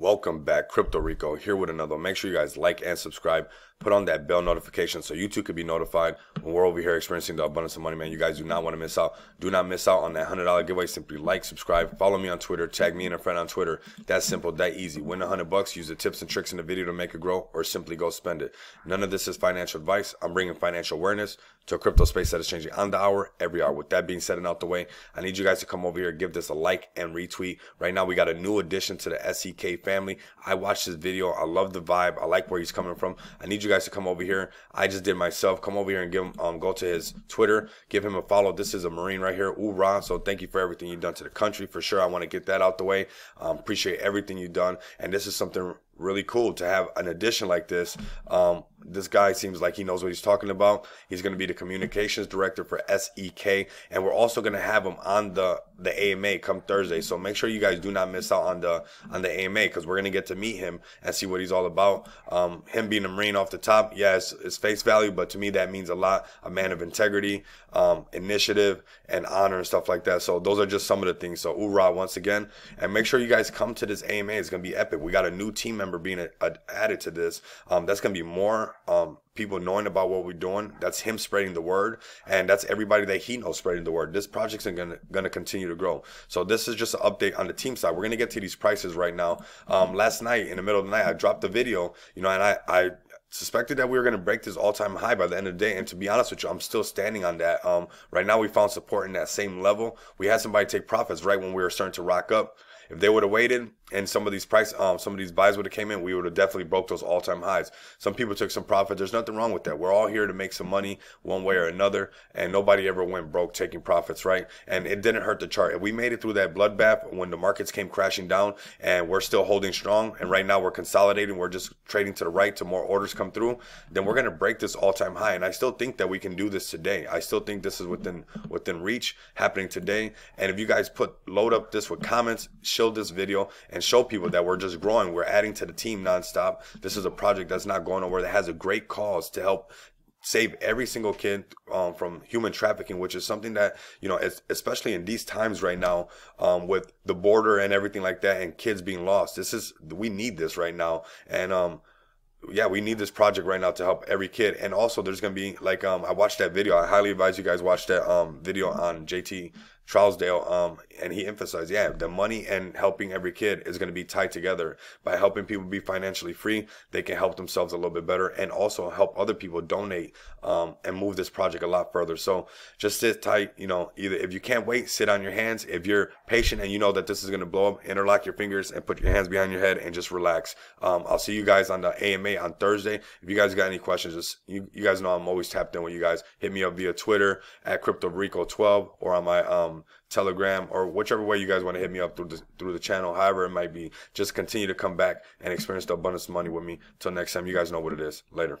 Welcome back, Crypto Rico here with another. Make sure you guys like and subscribe. Put on that bell notification so you too could be notified we're over here experiencing the abundance of money, man, you guys do not want to miss out. Do not miss out on that hundred dollar giveaway. Simply like, subscribe, follow me on Twitter, tag me and a friend on Twitter. That simple, that easy. Win a hundred bucks. Use the tips and tricks in the video to make it grow, or simply go spend it. None of this is financial advice. I'm bringing financial awareness to a crypto space that is changing on the hour, every hour. With that being said and out the way, I need you guys to come over here, give this a like and retweet. Right now, we got a new addition to the SEK family. I watched this video. I love the vibe. I like where he's coming from. I need you guys to come over here. I just did myself. Come over here and give him um, go to his Twitter, give him a follow. This is a Marine right here, Ura. So thank you for everything you've done to the country for sure. I want to get that out the way. Um, appreciate everything you've done, and this is something really cool to have an addition like this. Um, this guy seems like he knows what he's talking about. He's going to be the communications director for SEK, and we're also going to have him on the the AMA come Thursday. So make sure you guys do not miss out on the on the AMA because we're going to get to meet him and see what he's all about. Um, him being a Marine off the top, yes, yeah, it's, it's, face value, but to me that means a lot. A man of integrity, um, initiative, and honor and stuff like that. So those are just some of the things. So rah once again, and make sure you guys come to this AMA. It's going to be epic. We got a new team member being a, a, added to this, um, that's going to be more um, people knowing about what we're doing. That's him spreading the word, and that's everybody that he knows spreading the word. This project's gonna gonna continue to grow. So this is just an update on the team side. We're gonna get to these prices right now. Um, last night in the middle of the night, I dropped the video, you know, and I I suspected that we were going to break this all-time high by the end of the day and to be honest with you i'm still standing on that um, right now we found support in that same level we had somebody take profits right when we were starting to rock up if they would have waited and some of these price, um, some of these buys would have came in, we would have definitely broke those all time highs. Some people took some profit. There's nothing wrong with that. We're all here to make some money one way or another, and nobody ever went broke taking profits, right? And it didn't hurt the chart. If we made it through that bloodbath when the markets came crashing down, and we're still holding strong, and right now we're consolidating, we're just trading to the right to more orders come through, then we're gonna break this all time high. And I still think that we can do this today. I still think this is within within reach happening today. And if you guys put load up this with comments, show this video and show people that we're just growing. We're adding to the team nonstop. This is a project that's not going nowhere that has a great cause to help save every single kid um, from human trafficking, which is something that you know, especially in these times right now, um, with the border and everything like that, and kids being lost. This is we need this right now, and um, yeah, we need this project right now to help every kid. And also, there's gonna be like um, I watched that video. I highly advise you guys watch that um video on JT Charlesdale, um, and he emphasized, yeah, the money and helping every kid is going to be tied together. By helping people be financially free, they can help themselves a little bit better and also help other people donate um, and move this project a lot further. So just sit tight, you know, either if you can't wait, sit on your hands. If you're patient and you know that this is going to blow up, interlock your fingers and put your hands behind your head and just relax. Um, I'll see you guys on the AMA on Thursday. If you guys got any questions, just you, you guys know I'm always tapped in with you guys. Hit me up via Twitter at CryptoRico12 or on my um, Telegram, or whichever way you guys want to hit me up through the, through the channel, however it might be. Just continue to come back and experience the abundance of money with me. Till next time, you guys know what it is. Later.